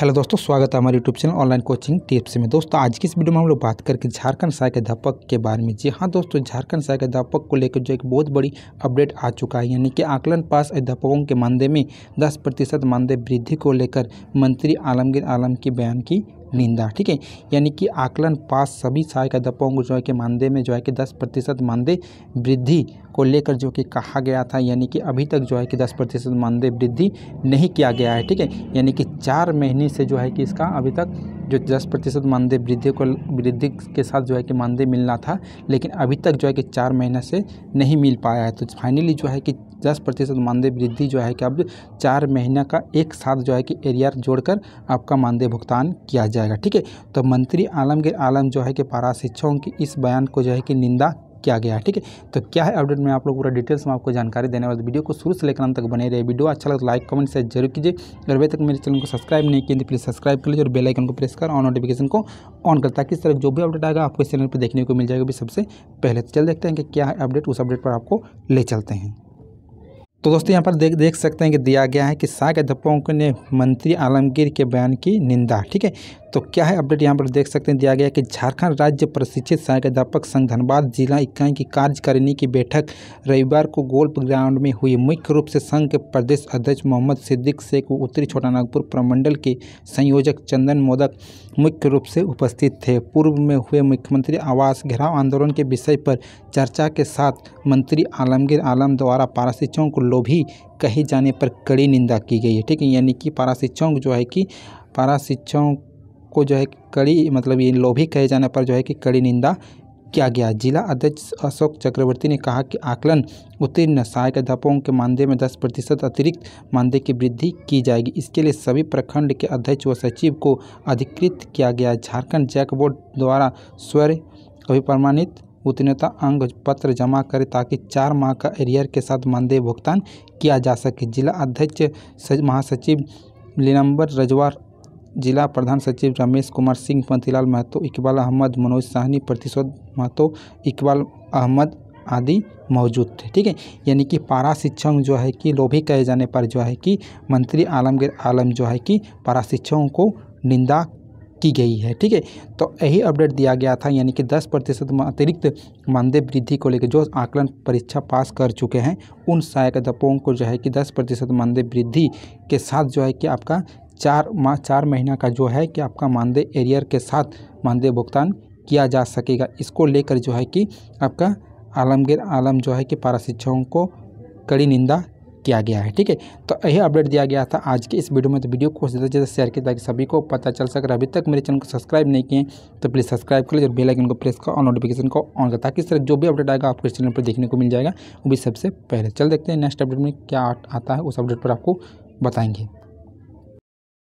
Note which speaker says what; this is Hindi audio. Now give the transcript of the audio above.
Speaker 1: हेलो दोस्तों स्वागत है हमारे YouTube channel online coaching tips में दोस्तों आज की इस वीडियो में हम लोग बात करके झारखंड सहायक अध्यापक के बारे में जी हाँ दोस्तों झारखंड सहायक अध्यापक को लेकर जो एक बहुत बड़ी अपडेट आ चुका है यानी कि आकलन पास अध्यापकों के मानदेय में 10 प्रतिशत मानदेय वृद्धि को लेकर मंत्री आलमगीर आलम की बयान की निंदा ठीक है यानी कि आकलन पास सभी सहायक अध्यापकों को जो है कि मानदेय में जो है कि दस प्रतिशत मानदेय वृद्धि को लेकर जो कि कहा गया था यानी कि अभी तक जो है कि दस प्रतिशत मानदेय वृद्धि नहीं किया गया है ठीक है यानी कि चार महीने से जो है कि इसका अभी तक जो दस प्रतिशत मानदेय वृद्धि को वृद्धि के साथ जो है कि मानदेय मिलना था लेकिन अभी तक जो है कि चार महीने से नहीं मिल पाया है तो फाइनली जो है कि दस प्रतिशत मानदेय वृद्धि जो है कि अब चार महीने का एक साथ जो है कि एरियर जोड़कर आपका मानदेय भुगतान किया जाएगा ठीक है तो मंत्री आलमगीर आलम जो है कि पारा शिक्षकों की इस बयान को जो है कि निंदा किया गया ठीक है तो क्या है अपडेट में आप लोग पूरा डिटेल्स में आपको जानकारी देने वाले वीडियो को शुरू से लेकर अंत तक बने रहे वीडियो अच्छा लगे तो लाइक कमेंट शेयर जरूर कीजिए अगर अभी तक मेरे चैनल को सब्सक्राइब नहीं किए तो प्लीज़ सब्सक्राइब कर लीजिए और बेल आइकन को प्रेस कर और नोटिफिकेशन को ऑन कर ताकि इस तरह जो भी अपडेट आएगा आपको इस चैनल पर देखने को मिल जाएगा भी सबसे पहले तो चल देखते हैं कि क्या है अपडेट उस अपडेट पर आपको ले चलते हैं तो दोस्तों यहाँ पर देख देख सकते हैं कि दिया गया है कि साग अध्यापकों ने मंत्री आलमगीर के बयान की निंदा ठीक है तो क्या है अपडेट यहाँ पर देख सकते हैं दिया गया कि झारखंड राज्य प्रशिक्षित सहायक अध्यापक संघ धनबाद जिला इकाई की कार्यकारिणी की बैठक रविवार को गोल्फ ग्राउंड में हुई मुख्य रूप से संघ के प्रदेश अध्यक्ष मोहम्मद सिद्दीक शेख व उत्तरी नागपुर प्रमंडल के संयोजक चंदन मोदक मुख्य रूप से उपस्थित थे पूर्व में हुए मुख्यमंत्री आवास घेराव आंदोलन के विषय पर चर्चा के साथ मंत्री आलमगीर आलम द्वारा शिक्षकों को लोभी कहे जाने पर कड़ी निंदा की गई है ठीक है यानी कि पारा चौक जो है कि पारा शिक्षकों को जो है कड़ी मतलब ये लोभी कहे जाने पर जो है कि कड़ी निंदा किया गया जिला अध्यक्ष अशोक चक्रवर्ती ने कहा कि आकलन उत्तीर्ण सहायक अध्यापकों के मानदेय में 10 प्रतिशत अतिरिक्त मानदेय की वृद्धि की जाएगी इसके लिए सभी प्रखंड के अध्यक्ष व सचिव को अधिकृत किया गया झारखंड जैक बोर्ड द्वारा स्वयं अभिप्रमाणित उत्तीर्णता अंग पत्र जमा करें ताकि चार माह का एरियर के साथ मानदेय भुगतान किया जा सके जिला अध्यक्ष महासचिव लिनम्बर रजवार जिला प्रधान सचिव रमेश कुमार सिंह पंथीलाल महतो इकबाल अहमद मनोज साहनी प्रतिशोध महतो इकबाल अहमद आदि मौजूद थे ठीक है यानी कि पारा शिक्षक जो है कि लोभी कहे जाने पर जो है कि मंत्री आलमगीर आलम जो है कि पारा शिक्षकों को निंदा की गई है ठीक है तो यही अपडेट दिया गया था यानी कि 10 प्रतिशत अतिरिक्त मानदेय वृद्धि को लेकर जो आकलन परीक्षा पास कर चुके हैं उन सहायक अध्यापकों को जो है कि 10 प्रतिशत मानदेय वृद्धि के साथ जो है कि आपका चार माह चार महीना का जो है कि आपका मानदेय एरियर के साथ मानदेय भुगतान किया जा सकेगा इसको लेकर जो है कि आपका आलमगीर आलम जो है कि पारा शिक्षकों को कड़ी निंदा किया गया है ठीक है तो यही अपडेट दिया गया था आज के इस वीडियो में तो वीडियो को ज़्यादा से ज़्यादा शेयर किया ताकि सभी को पता चल सके अभी तक मेरे चैनल को सब्सक्राइब नहीं किए तो प्लीज़ सब्सक्राइब कर लीजिए और बेल आइकन को प्रेस करो और नोटिफिकेशन को ऑन कर ताकि सर जो भी अपडेट आएगा आपको इस चैनल पर देखने को मिल जाएगा वो भी सबसे पहले चल देखते हैं नेक्स्ट अपडेट में क्या आता है उस अपडेट पर आपको बताएंगे